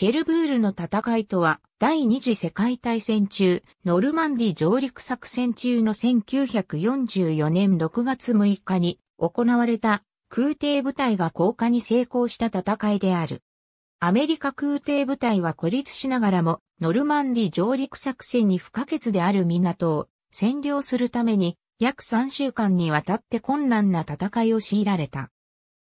シェルブールの戦いとは、第二次世界大戦中、ノルマンディ上陸作戦中の1944年6月6日に行われた空挺部隊が降下に成功した戦いである。アメリカ空挺部隊は孤立しながらも、ノルマンディ上陸作戦に不可欠である港を占領するために、約3週間にわたって困難な戦いを強いられた。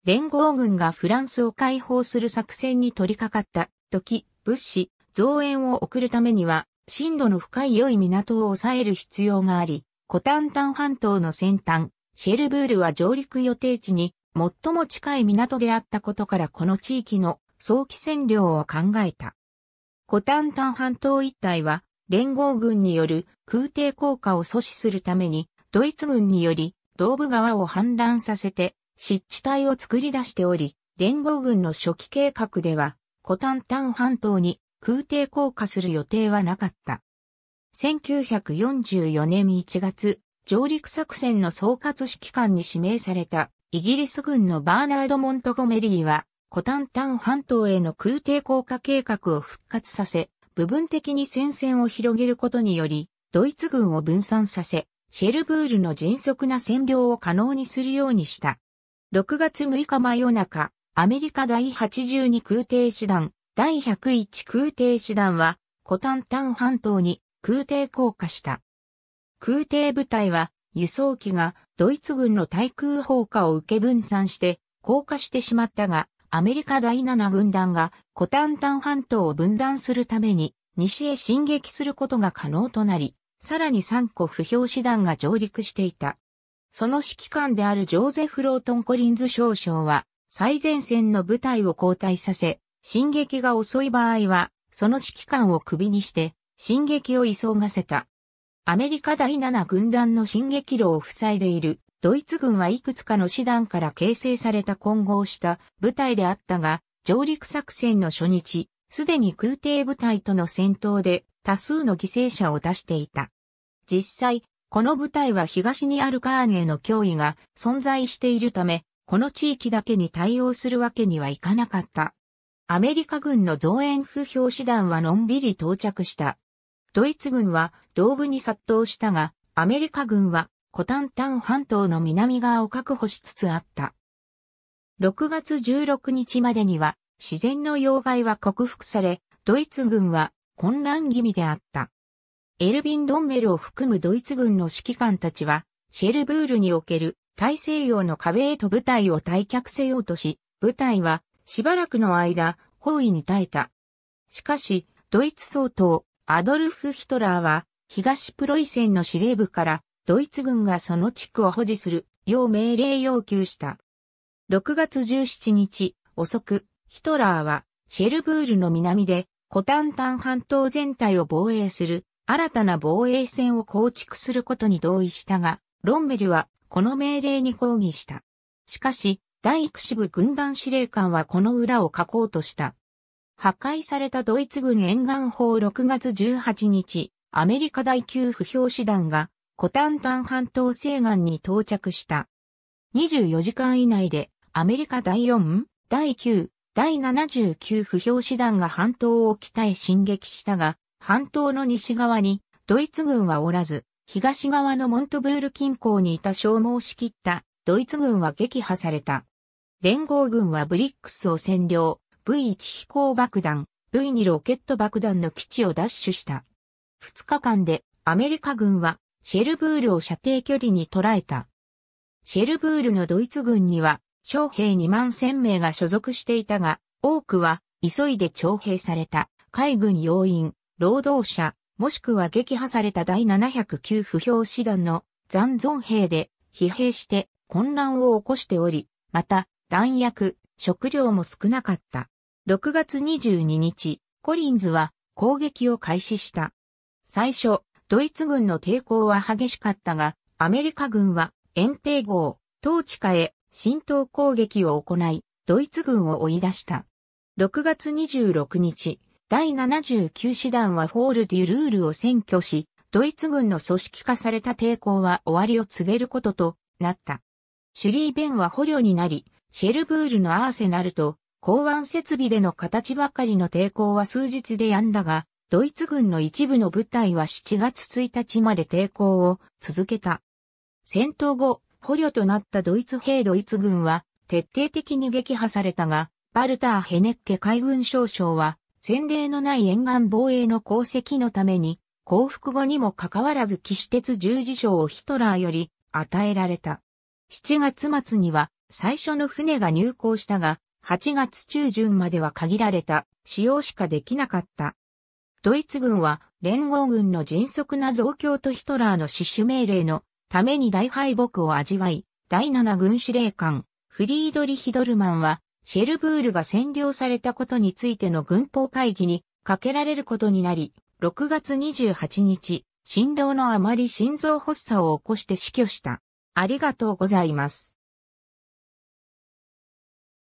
連合軍がフランスを解放する作戦に取り掛かった時、物資、増援を送るためには、深度の深い良い港を抑える必要があり、コタンタン半島の先端、シェルブールは上陸予定地に最も近い港であったことからこの地域の早期占領を考えた。コタンタン半島一帯は連合軍による空挺効果を阻止するためにドイツ軍により道部川を氾濫させて湿地帯を作り出しており、連合軍の初期計画ではコタンタン半島に空挺降下する予定はなかった。1944年1月、上陸作戦の総括指揮官に指名されたイギリス軍のバーナード・モントゴメリーは、コタンタン半島への空挺降下計画を復活させ、部分的に戦線を広げることにより、ドイツ軍を分散させ、シェルブールの迅速な占領を可能にするようにした。6月6日真夜中、アメリカ第82空挺師団、第101空挺師団は、コタンタン半島に空挺降下した。空挺部隊は、輸送機がドイツ軍の対空砲火を受け分散して降下してしまったが、アメリカ第7軍団がコタンタン半島を分断するために西へ進撃することが可能となり、さらに3個不評師団が上陸していた。その指揮官であるジョーゼフ・ロートン・コリンズ少将は、最前線の部隊を交代させ、進撃が遅い場合は、その指揮官を首にして、進撃を急がせた。アメリカ第7軍団の進撃路を塞いでいる、ドイツ軍はいくつかの師団から形成された混合した部隊であったが、上陸作戦の初日、すでに空挺部隊との戦闘で多数の犠牲者を出していた。実際、この部隊は東にあるカーネの脅威が存在しているため、この地域だけに対応するわけにはいかなかった。アメリカ軍の増援不評師団はのんびり到着した。ドイツ軍は東部に殺到したが、アメリカ軍はコタンタン半島の南側を確保しつつあった。6月16日までには自然の要害は克服され、ドイツ軍は混乱気味であった。エルビン・ロンメルを含むドイツ軍の指揮官たちは、シェルブールにおける大西洋の壁へと部隊を退却せようとし、部隊はしばらくの間、包囲に耐えた。しかし、ドイツ総統、アドルフ・ヒトラーは、東プロイセンの司令部から、ドイツ軍がその地区を保持するよう命令要求した。6月17日、遅く、ヒトラーは、シェルブールの南で、コタンタン半島全体を防衛する、新たな防衛線を構築することに同意したが、ロンメルはこの命令に抗議した。しかし、第9支部軍団司令官はこの裏を書こうとした。破壊されたドイツ軍沿岸砲6月18日、アメリカ第9不評師団が、コタンタン半島西岸に到着した。24時間以内で、アメリカ第4、第9、第79不評師団が半島を北へ進撃したが、半島の西側にドイツ軍はおらず、東側のモントブール近郊にいた消耗しきったドイツ軍は撃破された。連合軍はブリックスを占領、V1 飛行爆弾、V2 ロケット爆弾の基地を奪取した。2日間でアメリカ軍はシェルブールを射程距離に捉えた。シェルブールのドイツ軍には将兵2万1000名が所属していたが、多くは急いで徴兵された海軍要員、労働者、もしくは撃破された第709不評師団の残存兵で疲弊して混乱を起こしており、また弾薬、食料も少なかった。6月22日、コリンズは攻撃を開始した。最初、ドイツ軍の抵抗は激しかったが、アメリカ軍は遠平号、統治下へ浸透攻撃を行い、ドイツ軍を追い出した。6月26日、第79師団はフォール・デュ・ルールを占拠し、ドイツ軍の組織化された抵抗は終わりを告げることとなった。シュリーベンは捕虜になり、シェルブールのアーセナルと港湾設備での形ばかりの抵抗は数日でやんだが、ドイツ軍の一部の部隊は7月1日まで抵抗を続けた。戦闘後、捕虜となったドイツ兵ドイツ軍は徹底的に撃破されたが、バルター・ヘネッケ海軍少将は先例のない沿岸防衛の功績のために、降伏後にもかかわらず騎士鉄十字章をヒトラーより与えられた。7月末には最初の船が入港したが、8月中旬までは限られた使用しかできなかった。ドイツ軍は連合軍の迅速な増強とヒトラーの死守命令のために大敗北を味わい、第7軍司令官、フリードリヒドルマンはシェルブールが占領されたことについての軍法会議にかけられることになり、6月28日、新郎のあまり心臓発作を起こして死去した。ありがとうございます。